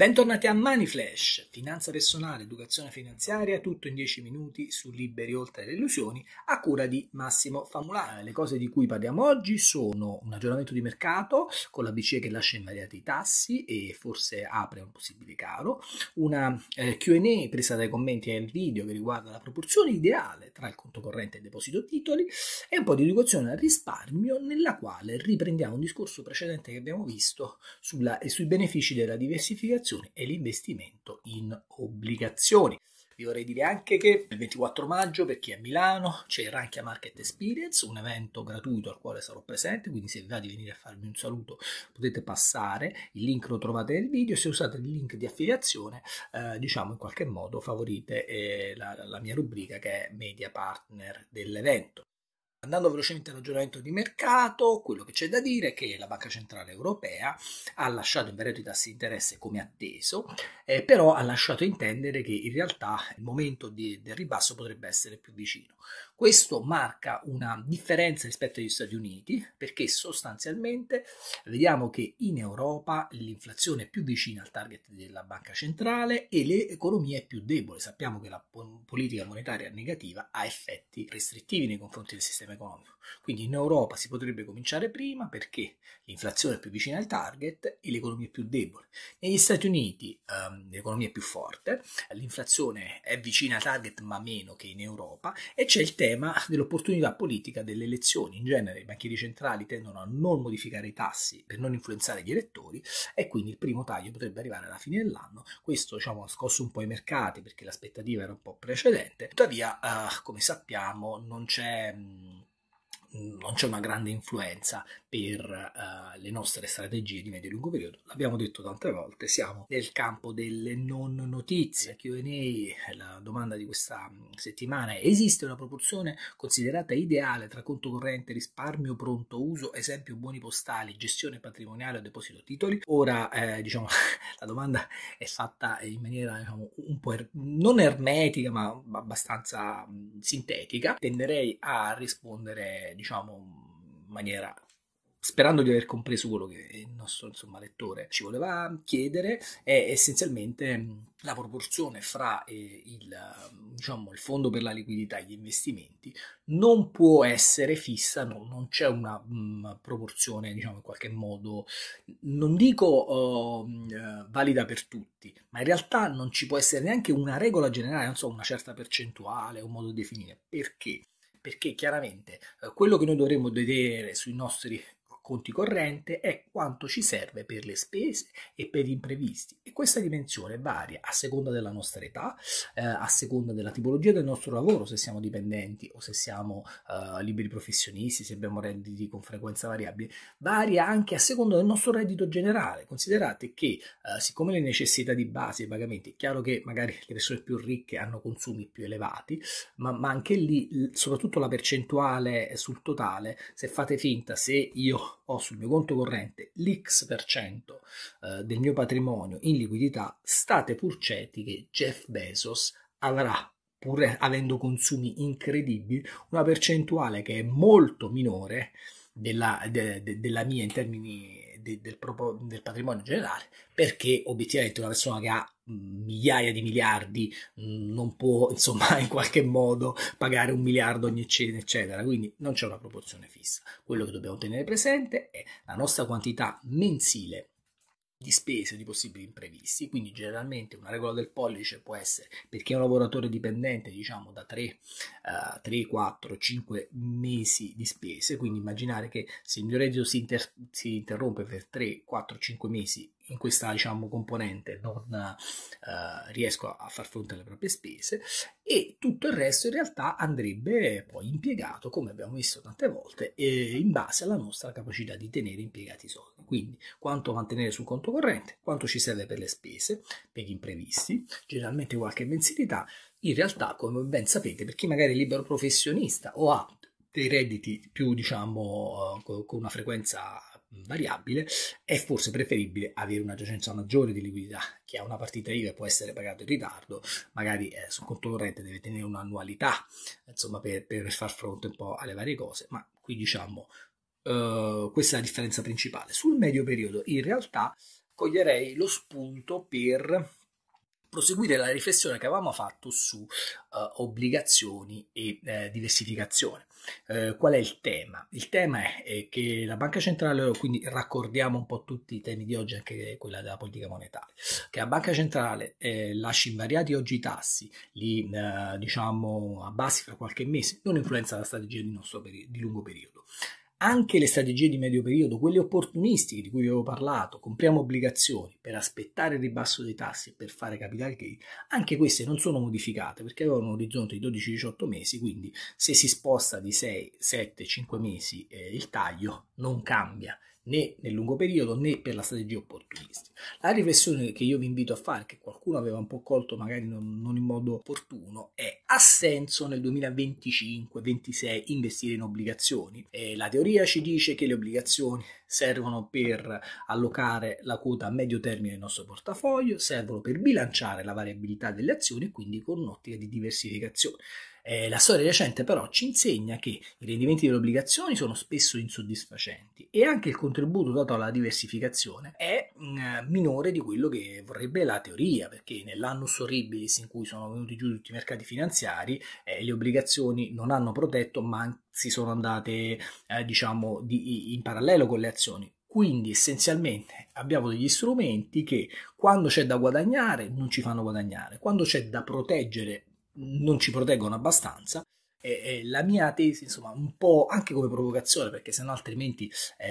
Bentornati a Money Flash, finanza personale, educazione finanziaria, tutto in 10 minuti su Liberi Oltre le Illusioni a cura di Massimo Famulano. Le cose di cui parliamo oggi sono un aggiornamento di mercato con la BCE che lascia invariati i tassi e forse apre un possibile caro, una eh, Q&A presa dai commenti al video che riguarda la proporzione ideale tra il conto corrente e il deposito titoli e un po' di educazione al risparmio nella quale riprendiamo un discorso precedente che abbiamo visto sulla, eh, sui benefici della diversificazione speculazione e l'investimento in obbligazioni. Vi vorrei dire anche che il 24 maggio per chi è a Milano c'è il Ranchia Market Experience, un evento gratuito al quale sarò presente, quindi se vi va di venire a farmi un saluto potete passare, il link lo trovate nel video, se usate il link di affiliazione eh, diciamo in qualche modo favorite eh, la, la mia rubrica che è media partner dell'evento. Andando velocemente al ragionamento di mercato, quello che c'è da dire è che la Banca Centrale Europea ha lasciato invariati i tassi di interesse come atteso, eh, però ha lasciato intendere che in realtà il momento di, del ribasso potrebbe essere più vicino. Questo marca una differenza rispetto agli Stati Uniti perché sostanzialmente vediamo che in Europa l'inflazione è più vicina al target della banca centrale e l'economia è più debole. Sappiamo che la politica monetaria negativa ha effetti restrittivi nei confronti del sistema economico. Quindi in Europa si potrebbe cominciare prima perché l'inflazione è più vicina al target e l'economia è più debole. Negli Stati Uniti ehm, l'economia è più forte, l'inflazione è vicina al target ma meno che in Europa e c'è il tema tema dell'opportunità politica delle elezioni. In genere i banchieri centrali tendono a non modificare i tassi per non influenzare gli elettori e quindi il primo taglio potrebbe arrivare alla fine dell'anno. Questo diciamo, ha scosso un po' i mercati perché l'aspettativa era un po' precedente. Tuttavia, eh, come sappiamo, non c'è... Mh, non c'è una grande influenza per uh, le nostre strategie di medio e lungo periodo. L'abbiamo detto tante volte, siamo nel campo delle non notizie. QA, la domanda di questa mm, settimana è: esiste una proporzione considerata ideale tra conto corrente, risparmio, pronto uso, esempio buoni postali, gestione patrimoniale o deposito titoli? Ora, eh, diciamo, la domanda è fatta in maniera diciamo, un po' er- non ermetica, ma abbastanza mh, mm, sintetica. Tenderei a rispondere diciamo, in maniera sperando di aver compreso quello che il nostro insomma, lettore ci voleva chiedere, è essenzialmente mm, la proporzione fra eh, il, diciamo, il, fondo per la liquidità e gli investimenti non può essere fissa, no, non c'è una mh, mm, proporzione diciamo, in qualche modo, non dico oh, mm, eh, valida per tutti, ma in realtà non ci può essere neanche una regola generale, non so, una certa percentuale, un modo di definire, perché? perché chiaramente eh, quello che noi dovremmo vedere sui nostri conti corrente è quanto ci serve per le spese e per gli imprevisti e questa dimensione varia a seconda della nostra età, eh, a seconda della tipologia del nostro lavoro, se siamo dipendenti o se siamo eh, liberi professionisti, se abbiamo redditi con frequenza variabile, varia anche a seconda del nostro reddito generale. Considerate che eh, siccome le necessità di base, i pagamenti, è chiaro che magari le persone più ricche hanno consumi più elevati, ma, ma anche lì soprattutto la percentuale sul totale, se fate finta, se io ho sul mio conto corrente l'X% eh, del mio patrimonio in liquidità, state pur certi che Jeff Bezos avrà pur avendo consumi incredibili, una percentuale che è molto minore della, de, de, della mia in termini de, del, del, patrimonio generale, perché obiettivamente una persona che ha migliaia di miliardi, mm, non può insomma in qualche modo pagare un miliardo ogni eccetera, eccetera. Quindi non c'è una proporzione fissa. Quello che dobbiamo tenere presente è la nostra quantità mensile di spese di possibili imprevisti, quindi generalmente una regola del pollice può essere perché è un lavoratore dipendente diciamo da 3, uh, 3 4, 5 mesi di spese, quindi immaginare che se il mio reddito si, inter- si interrompe per 3, 4, 5 mesi in questa diciamo, componente non eh, riesco a far fronte alle proprie spese e tutto il resto in realtà andrebbe poi impiegato, come abbiamo visto tante volte, eh, in base alla nostra capacità di tenere impiegati i soldi. Quindi quanto mantenere sul conto corrente, quanto ci serve per le spese, per gli imprevisti, generalmente qualche mensilità. In realtà, come ben sapete, per chi magari è libero professionista o ha dei redditi più, diciamo, eh, con una frequenza variabile, è forse preferibile avere una giacenza maggiore di liquidità che ha una partita IVA e può essere pagata in ritardo, magari eh, sul conto corrente deve tenere un'annualità, insomma, per, per far fronte un po' alle varie cose, ma qui diciamo Uh, questa è la differenza principale. Sul medio periodo, in realtà, coglierei lo spunto per proseguire la riflessione che avevamo fatto su uh, obbligazioni e eh, diversificazione. Eh, qual è il tema? Il tema è, è che la Banca Centrale, quindi raccordiamo un po' tutti i temi di oggi, anche quella della politica monetaria, che la Banca Centrale eh, lascia invariati oggi i tassi, li eh, diciamo abbassi fra qualche mese, non influenza la strategia di, nostro peri- di lungo periodo anche le strategie di medio periodo, quelle opportunistiche di cui avevo parlato, compriamo obbligazioni per aspettare il ribasso dei tassi e per fare capital gain, anche queste non sono modificate perché avevano un orizzonte di 12-18 mesi, quindi se si sposta di 6, 7, 5 mesi eh, il taglio non cambia né nel lungo periodo né per la strategia opportunistica. La riflessione che io vi invito a fare, che qualcuno aveva un po' colto magari non, non in modo opportuno, è ha senso nel 2025-26 investire in obbligazioni? E la teoria ci dice che le obbligazioni servono per allocare la quota a medio termine del nostro portafoglio, servono per bilanciare la variabilità delle azioni e quindi con un'ottica di diversificazione. Eh, la storia recente però ci insegna che i rendimenti delle obbligazioni sono spesso insoddisfacenti e anche il contributo dato alla diversificazione è mh, mm, minore di quello che vorrebbe la teoria, perché nell'anno orribilis in cui sono venuti giù tutti i mercati finanziari, finanziari, eh, le obbligazioni non hanno protetto ma si sono andate eh, diciamo di, in parallelo con le azioni. Quindi essenzialmente abbiamo degli strumenti che quando c'è da guadagnare non ci fanno guadagnare, quando c'è da proteggere non ci proteggono abbastanza. E, e la mia tesi, insomma, un po' anche come provocazione, perché sennò altrimenti eh,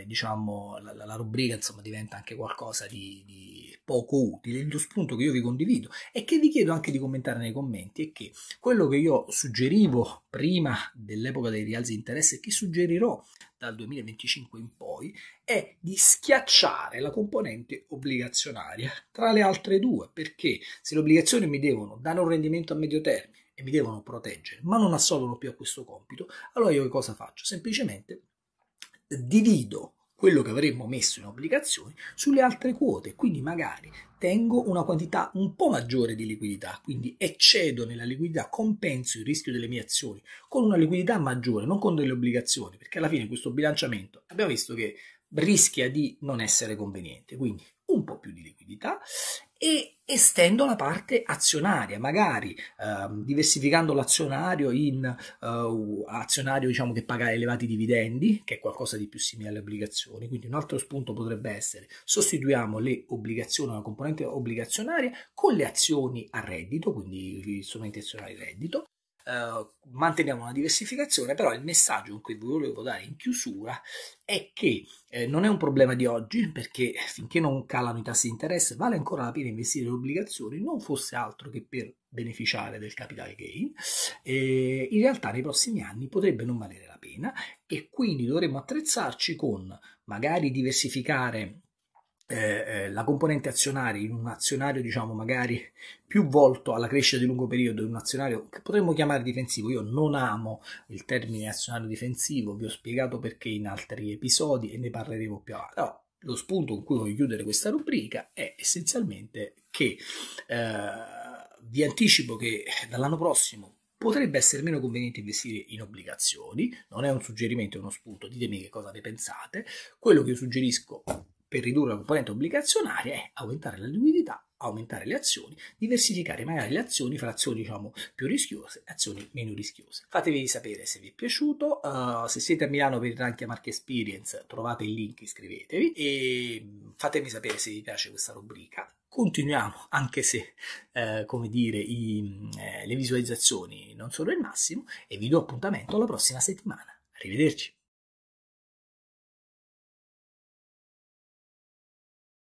eh diciamo la, la, rubrica insomma, diventa anche qualcosa di, di poco utile, il spunto che io vi condivido e che vi chiedo anche di commentare nei commenti è che quello che io suggerivo prima dell'epoca dei rialzi di interesse e che suggerirò dal 2025 in poi è di schiacciare la componente obbligazionaria tra le altre due perché se le obbligazioni mi devono dare un rendimento a medio termine e mi devono proteggere ma non assolvono più a questo compito allora io che cosa faccio? Semplicemente divido quello che avremmo messo in obbligazioni sulle altre quote, quindi magari tengo una quantità un po' maggiore di liquidità, quindi eccedo nella liquidità, compenso il rischio delle mie azioni con una liquidità maggiore, non con delle obbligazioni, perché alla fine questo bilanciamento abbiamo visto che rischia di non essere conveniente, quindi un po' più di liquidità e estendo la parte azionaria, magari ehm, diversificando l'azionario in eh, azionario diciamo, che paga elevati dividendi, che è qualcosa di più simile alle obbligazioni. Quindi un altro spunto potrebbe essere sostituiamo le obbligazioni, la componente obbligazionaria, con le azioni a reddito, quindi gli strumenti azionari reddito, eh, manteniamo una diversificazione, però il messaggio con cui vi volevo dare in chiusura è che eh, non è un problema di oggi, perché finché non calano i tassi di interesse vale ancora la pena investire in obbligazioni, non fosse altro che per beneficiare del capitale gain, eh, in realtà nei prossimi anni potrebbe non valere la pena e quindi dovremmo attrezzarci con magari diversificare eh, eh, la componente azionaria in un azionario diciamo magari più volto alla crescita di lungo periodo in un azionario che potremmo chiamare difensivo io non amo il termine azionario difensivo vi ho spiegato perché in altri episodi e ne parleremo più avanti no, lo spunto con cui voglio chiudere questa rubrica è essenzialmente che eh, vi anticipo che dall'anno prossimo potrebbe essere meno conveniente investire in obbligazioni, non è un suggerimento, è uno spunto, ditemi che cosa ne pensate. Quello che io suggerisco per ridurre la componente obbligazionaria è aumentare la liquidità, aumentare le azioni, diversificare magari le azioni fra azioni diciamo, più rischiose e azioni meno rischiose. Fatevi sapere se vi è piaciuto, uh, se siete a Milano per il Rankia Mark Experience trovate il link, iscrivetevi e fatemi sapere se vi piace questa rubrica. Continuiamo, anche se eh, come dire, i, eh, le visualizzazioni non sono il massimo, e vi do appuntamento la prossima settimana. Arrivederci.